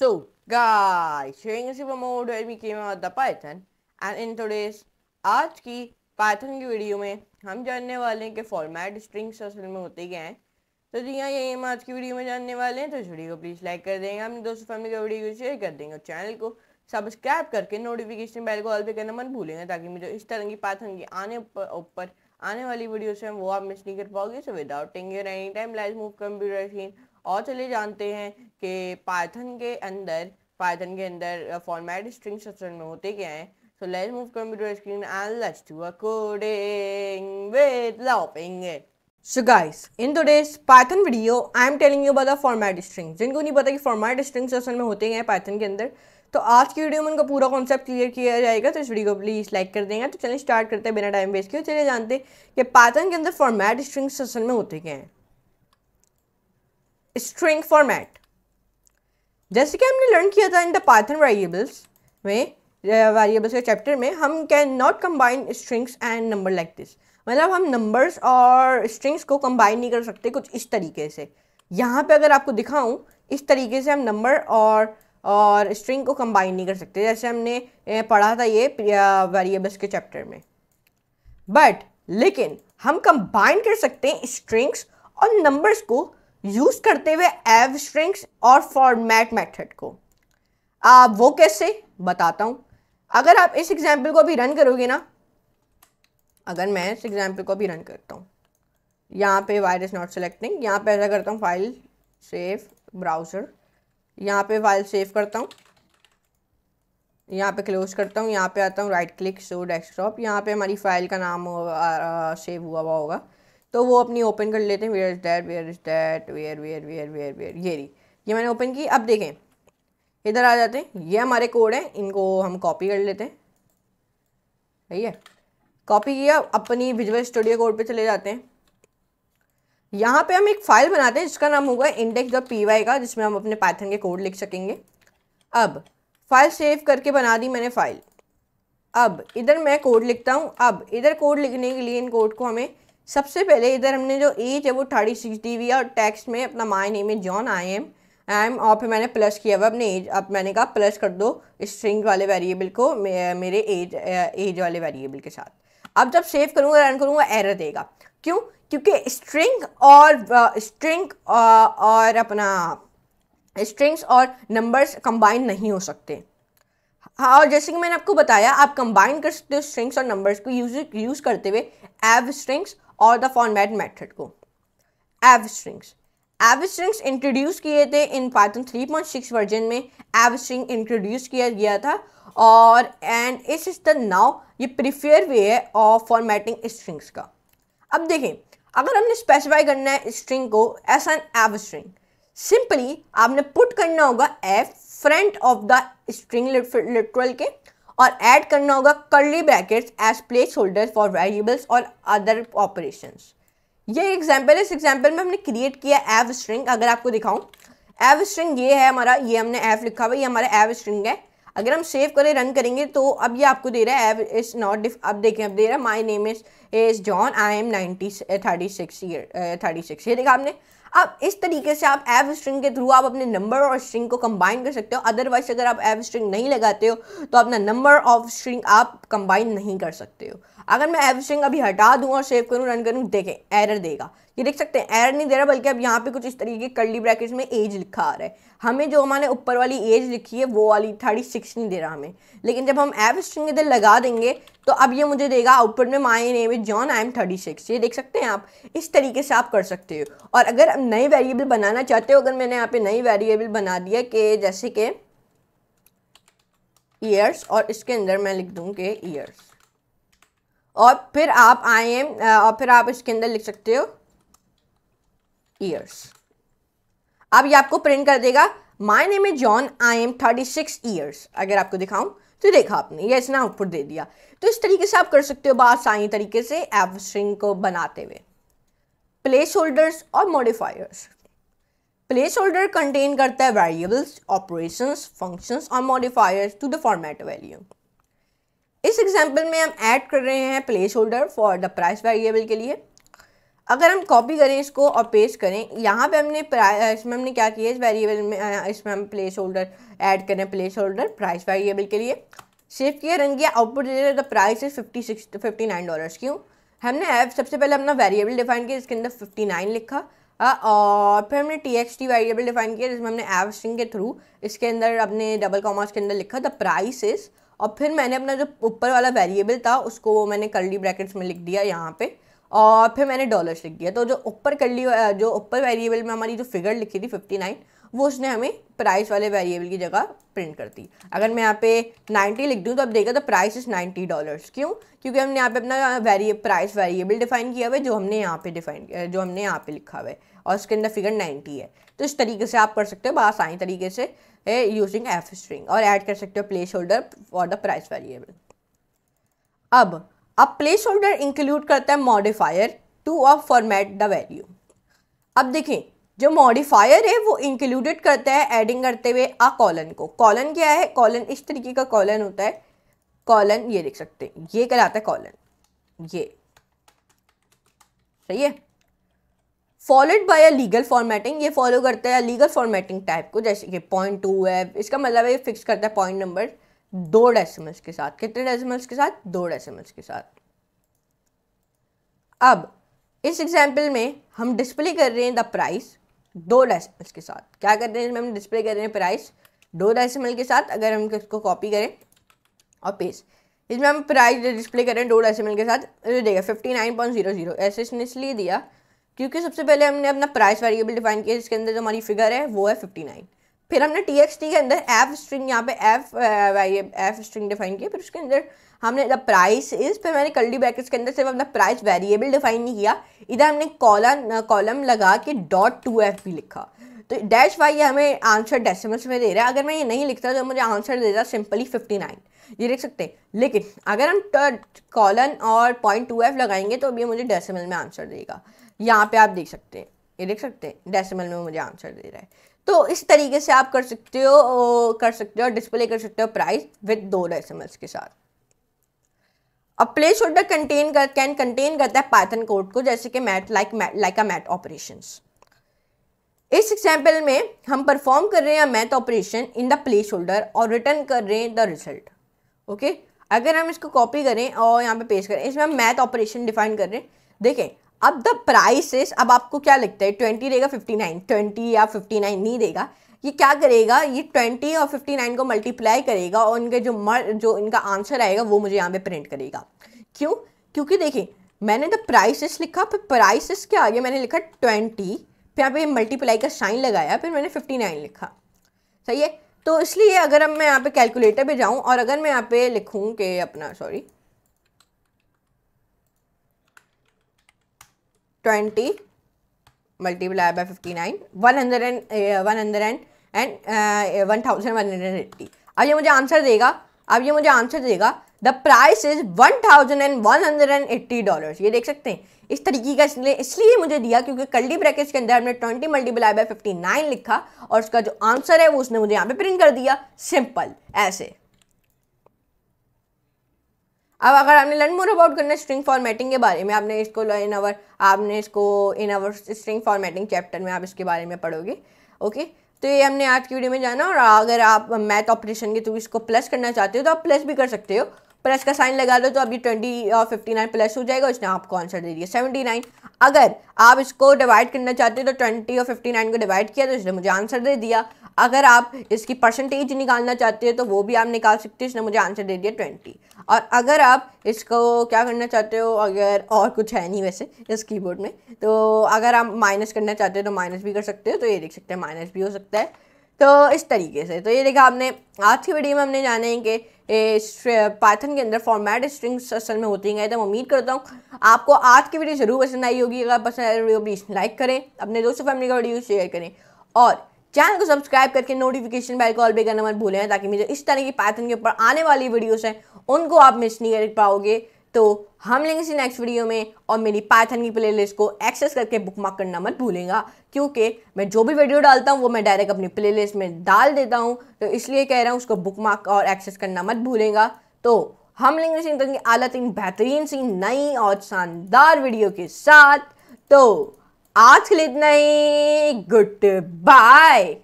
So guys, sharing is a mode where we came out the Python and in today's आज की Python की video में हम जानने वाले हैं कि format strings असल में होते क्या हैं तो जी हाँ यही हम आज की वीडियो में जानने वाले हैं तो इस वीडियो को प्लीज़ लाइक कर देंगे हम दोस्तों फैमिली का वीडियो को शेयर कर देंगे और चैनल को सब्सक्राइब करके नोटिफिकेशन बेल को ऑल पे करना मत भूलेंगे ताकि मुझे इस तरह की पाथन की आने ऊपर आने वाली वीडियो से वो आप मिस नहीं कर पाओगे सो विदाउट टेंगे any time live move computer screen और चलिए जानते हैं कि पाइथन के अंदर पाइथन के अंदर फॉर्मेट स्ट्रिंग स्ट्रक्चर में होते क्या हैं so let's move computer screen and let's do a coding with looping it. So guys, in today's Python video, I am telling you about the format strings. जिनको नहीं पता कि फॉर्मेट स्ट्रिंग असल में होते हैं पाइथन के अंदर तो आज की वीडियो में उनका पूरा कॉन्सेप्ट क्लियर किया जाएगा तो इस वीडियो को प्लीज़ लाइक कर देंगे तो चलिए स्टार्ट करते हैं बिना टाइम वेस्ट किए चलिए जानते हैं कि पाइथन के अंदर फॉर्मेट स्ट्रिंग असल में होते क्या हैं स्ट्रिंग फॉर्मेट जैसे कि हमने लर्न किया था इन द पाथन वेरिएबल्स में वेरिएबल्स के चैप्टर में हम can not combine strings and number like this मतलब हम नंबर्स और स्ट्रिंग्स को कंबाइन नहीं कर सकते कुछ इस तरीके से यहाँ पे अगर आपको दिखाऊँ इस तरीके से हम नंबर और और स्ट्रिंग को कंबाइन नहीं कर सकते जैसे हमने पढ़ा था ये वेरिएबल्स के चैप्टर में बट लेकिन हम कंबाइन कर सकते हैं स्ट्रिंग्स और नंबर्स को यूज करते हुए एव स्ट्रिंग्स और फॉर्मेट मेथड को आप वो कैसे बताता हूं अगर आप इस एग्जाम्पल को भी रन करोगे ना अगर मैं इस एग्जाम्पल को भी रन करता हूँ यहाँ पे वायर इज़ नॉट सेलेक्टिंग यहां पे ऐसा करता हूँ फाइल सेव ब्राउज़र यहाँ पे फाइल सेव करता हूँ यहाँ पे क्लोज करता हूँ यहाँ पे आता हूँ राइट क्लिक शो डेस्कटॉप यहाँ पे हमारी फ़ाइल का नाम सेव हुआ हुआ होगा तो वो अपनी ओपन कर लेते हैं where is that where is that where where where where where ये रही ये मैंने ओपन की अब देखें इधर आ जाते हैं ये हमारे कोड हैं इनको हम कॉपी कर लेते हैं सही है कॉपी किया अपनी विजुअल स्टूडियो कोड पे चले जाते हैं यहाँ पे हम एक फ़ाइल बनाते हैं जिसका नाम होगा इंडेक्स डॉट पी वाई का जिसमें हम अपने पैथन के कोड लिख सकेंगे अब फाइल सेव करके बना दी मैंने फ़ाइल अब इधर मैं कोड लिखता हूँ अब इधर कोड लिखने के लिए इन कोड को हमें सबसे पहले इधर हमने जो एज है वो थर्टी सिक्स डी हुई है और टैक्स में अपना माय नेम है John I am I am और फिर मैंने प्लस किया हुआ अपने एज अब मैंने कहा प्लस कर दो स्ट्रिंग वाले वेरिएबल को मेरे एज एज वाले वेरिएबल के साथ अब जब सेव करूँगा रन करूँगा एरर देगा क्यों क्योंकि स्ट्रिंग और स्ट्रिंग और अपना स्ट्रिंग्स और नंबर्स कंबाइन नहीं हो सकते हाँ और जैसे कि मैंने आपको बताया आप कंबाइन कर सकते हो स्ट्रिंग्स और नंबर्स को यूज यूज़ करते हुए एव स्ट्रिंग्स और द फॉर्मेट मेथड को एव स्ट्रिंग्स एव स्ट्रिंग्स इंट्रोड्यूस किए थे इन पाइथन 3.6 वर्जन में एव स्ट्रिंग इंट्रोड्यूस किया गया था और एंड इस इज द नाउ ये प्रिफेयर वे है ऑफ फॉर्मेटिंग स्ट्रिंग्स का अब देखें अगर हमने स्पेसिफाई करना है स्ट्रिंग को as an F string simply आपने पुट करना होगा F front of the string literal के और ऐड करना होगा curly brackets as place holders for variables और अदर ऑपरेशन ये एग्जाम्पल इस एग्जाम्पल में हमने क्रिएट किया एव स्ट्रिंग अगर आपको दिखाऊं एव स्ट्रिंग ये है हमारा ये हमने एव लिखा हुआ ये हमारा एव स्ट्रिंग है अगर हम सेव करें रन करेंगे तो अब ये आपको दे रहा है एव इज नॉट डिफ अब देखें अब दे रहा है my name is is John I am ninety thirty six year thirty six ये देखा आपने अब इस तरीके से आप एव स्ट्रिंग के थ्रू आप अपने नंबर और स्ट्रिंग को कंबाइन कर सकते हो अदरवाइज अगर आप एव स्ट्रिंग नहीं लगाते हो तो अपना नंबर ऑफ स्ट्रिंग आप कंबाइन नहीं कर सकते हो अगर मैं एव स्ट्रिंग अभी हटा दूँ और सेव करूँ रन करूँ देखें एरर देगा ये देख सकते हैं एरर नहीं दे रहा बल्कि अब यहाँ पे कुछ इस तरीके कर्ली ब्रैकेट्स में एज लिखा आ रहा है हमें जो हमारे ऊपर वाली एज लिखी है वो वाली थर्टी सिक्स नहीं दे रहा हमें लेकिन जब हम ऐप स्ट्रिंग इधर लगा देंगे तो अब ये मुझे देगा आउटपुट में my name is John I am thirty six ये देख सकते हैं आप इस तरीके से आप कर सकते हो और अगर आप नए वेरिएबल बनाना चाहते हो अगर मैंने यहाँ पे नई वेरिएबल बना दिया कि जैसे कि ईयर्स और इसके अंदर मैं लिख दूँ कि ईयर्स और फिर आप आई एम और फिर आप इसके अंदर लिख सकते हो ईयर्स अब ये आपको प्रिंट कर देगा my name is John I am thirty six years अगर आपको दिखाऊं तो देखा आपने ये इसने आउटपुट दे दिया तो इस तरीके से आप कर सकते हो आसानी तरीके से स्ट्रिंग को बनाते हुए प्लेस होल्डर्स और मॉडिफायर्स प्लेस होल्डर कंटेन करता है वेरिएबल्स ऑपरेशंस फंक्शंस और modifiers to the format value इस एग्जाम्पल में हम ऐड कर रहे हैं place holder for the price variable के लिए अगर हम कॉपी करें इसको और पेस्ट करें यहाँ पे हमने इसमें हमने क्या किया इस वेरिएबल में इसमें हम प्लेस होल्डर ऐड करें प्लेस होल्डर प्राइस वेरिएबल के लिए सेव किया रन किया आउटपुट दे the price is fifty six fifty nine dollars क्यों हमने सबसे पहले अपना वेरिएबल डिफाइन किया इसके अंदर फिफ्टी नाइन लिखा और फिर हमने T X T variable define किया जिसमें हमने एव स्ट्रिंग के थ्रू इसके अंदर अपने डबल कॉमर्स के अंदर लिखा द प्राइस इज़ और फिर मैंने अपना जो ऊपर वाला वेरिएबल था उसको मैंने कर्ली ब्रैकेट्स में लिख दिया यहाँ पर और फिर मैंने डॉलर्स लिख दिया तो जो ऊपर कर ली जो ऊपर वेरिएबल में हमारी जो फिगर लिखी थी फिफ्टी नाइन वो उसने हमें प्राइस वाले वेरिएबल की जगह प्रिंट कर दी अगर मैं यहाँ पे 90 लिख दूँ तो अब देखा तो प्राइस इज़ 90 डॉलर्स क्यों क्योंकि हमने यहाँ पे अपना वेरिए प्राइस वेरिएबल डिफाइन किया हुआ है जो हमने यहाँ पे डिफाइन जो हमने यहाँ पे लिखा हुआ है और उसके अंदर फिगर नाइन्टी है तो इस तरीके से आप कर सकते हो बस आई तरीके से यूजिंग एफ स्ट्रिंग और एड कर सकते हो place holder for the price variable अब अब प्लेस होल्डर इंक्लूड करता है मॉडिफायर टू अब फॉर्मेट द वैल्यू अब देखें जो मॉडिफायर है वो इंक्लूडेड करता है एडिंग करते हुए आ कॉलन को कॉलन क्या है कॉलन इस तरीके का कॉलन होता है कॉलन ये देख सकते हैं ये कहलाता है कॉलन ये सही है followed by a legal formatting ये फॉलो करता है लीगल फॉर्मेटिंग टाइप को जैसे कि पॉइंट टू है इसका मतलब ये फिक्स करता है पॉइंट नंबर दो डेसिमल्स के साथ कितने डेसिमल्स के साथ दो डेसिमल्स के साथ अब इस एग्जाम्पल में हम डिस्प्ले कर रहे हैं द प्राइस दो डेसिमल्स के साथ क्या कर रहे हैं इसमें हम डिस्प्ले कर रहे हैं प्राइस दो डेसिमल के साथ अगर हम इसको कॉपी करें और पेस्ट इसमें हम प्राइस डिस्प्ले कर रहे हैं दो डेसिमल के साथ देखा fifty nine point zero zero ऐसे इसने इसलिए दिया क्योंकि सबसे पहले हमने अपना प्राइस वेरिएबल डिफाइन किया जिसके अंदर जो हमारी फिगर है वो है फिफ्टी नाइन फिर हमने टी एक्स टी के अंदर एफ स्ट्रिंग यहाँ पे एफ ये एफ स्ट्रिंग डिफाइन किया फिर उसके अंदर हमने द प्राइस इज फिर मैंने कल्डी ब्रैकेट्स के अंदर सिर्फ अपना प्राइस वेरिएबल डिफाइन नहीं किया इधर हमने कॉलम कॉलम लगा के डॉट टू एफ भी लिखा तो डैश वाई ये हमें आंसर डेसिमल्स में दे रहा है अगर मैं ये नहीं लिखता तो मुझे आंसर दे रहा सिंपली फिफ्टी नाइन ये देख सकते हैं लेकिन अगर हम कॉलन और पॉइंट टू एफ लगाएंगे तो अभी मुझे डेसिमल में आंसर देगा यहाँ पे आप देख सकते हैं ये देख सकते हैं डेसिमल में मुझे आंसर दे रहा है तो इस तरीके से आप कर सकते हो कर सकते हो डिस्प्ले कर सकते हो प्राइस विद दो एस के साथ अब प्ले शोल्डर कंटेन कर कैन कंटेन करता है पैथन कोड को जैसे कि math like like a math operation इस एग्जाम्पल में हम परफॉर्म कर रहे हैं math operation in the placeholder और रिटर्न कर रहे हैं द रिजल्ट ओके अगर हम इसको कॉपी करें और यहाँ पे पेश करें इसमें हम मैथ ऑपरेशन डिफाइन कर रहे हैं देखें अब द प्राइस अब आपको क्या लगता है ट्वेंटी देगा फिफ्टी नाइन ट्वेंटी या फिफ्टी नाइन नहीं देगा ये क्या करेगा ये ट्वेंटी और फिफ्टी नाइन को मल्टीप्लाई करेगा और उनके जो मर जो इनका आंसर आएगा वो मुझे यहाँ पे प्रिंट करेगा क्यों क्योंकि देखिए मैंने द प्राइसेस लिखा फिर प्राइसेस के आगे मैंने लिखा ट्वेंटी फिर यहाँ पे मल्टीप्लाई का साइन लगाया फिर मैंने फिफ्टी नाइन लिखा सही है तो इसलिए अगर अब मैं यहाँ पे कैलकुलेटर पे जाऊँ और अगर मैं यहाँ पे लिखूँ कि अपना sorry twenty multiply by fifty nine one hundred and one hundred and and one thousand one hundred eighty अब ये मुझे आंसर देगा अब ये मुझे आंसर देगा the price is one thousand and one hundred and eighty dollar ये देख सकते हैं इस तरीके का इसलिए इसलिए मुझे दिया क्योंकि कल्डी ब्रैकेट्स के अंदर हमने twenty multiply by fifty nine लिखा और उसका जो आंसर है वो उसने मुझे यहाँ पे प्रिंट कर दिया सिंपल ऐसे अब अगर आपने लर्न मोर अबाउट करना स्ट्रिंग फॉर्मेटिंग के बारे में आपने इसको इन आवर आपने इसको in our string formatting chapter में आप इसके बारे में पढ़ोगे ओके तो ये हमने आज की वीडियो में जाना और अगर आप मैथ ऑपरेशन के थ्रू इसको प्लस करना चाहते हो तो आप प्लस भी कर सकते हो प्लस का साइन लगा दो तो अभी ट्वेंटी और फिफ्टी नाइन प्लस हो जाएगा उसने आपको आंसर दे दिया सेवेंटी नाइन अगर आप इसको डिवाइड करना चाहते हो तो ट्वेंटी और फिफ्टी नाइन को डिवाइड किया तो इसने मुझे आंसर दे दिया अगर आप इसकी परसेंटेज निकालना चाहते हो तो वो भी आप निकाल सकते हो इसने मुझे आंसर दे दिया ट्वेंटी और अगर आप इसको क्या करना चाहते हो अगर और कुछ है नहीं वैसे इस कीबोर्ड में तो अगर आप माइनस करना चाहते हो तो माइनस भी कर सकते हो तो ये देख सकते हैं माइनस भी हो सकता है तो इस तरीके से तो ये देखा आपने आज की वीडियो में हमने जाना है कि पाइथन के अंदर फॉर्मेट स्ट्रिंग असल में होती हैं तो मैं उम्मीद करता हूँ आपको आज की वीडियो जरूर पसंद आई होगी अगर पसंद आए तो वीडियो प्लीज़ लाइक करें अपने दोस्तों फैमिली का वीडियो शेयर करें और चैनल को सब्सक्राइब करके नोटिफिकेशन बेल कॉल भी करना मत भूलें ताकि मुझे इस तरह की पैथर्न के ऊपर आने वाली वीडियोस हैं उनको आप मिस नहीं कर पाओगे तो हम लेंगे इसी नेक्स्ट वीडियो में और मेरी पाइथन की प्लेलिस्ट को एक्सेस करके बुकमार्क करना मत भूलेंगा क्योंकि मैं जो भी वीडियो डालता हूँ वो मैं डायरेक्ट अपनी प्लेलिस्ट में डाल देता हूँ तो इसलिए कह रहा हूँ उसको बुकमार्क और एक्सेस करना मत भूलेंगा तो हम लेंगे सीन करेंगे आला इन बेहतरीन सी नई और शानदार वीडियो के साथ तो आज के लिए इतना ही गुड बाय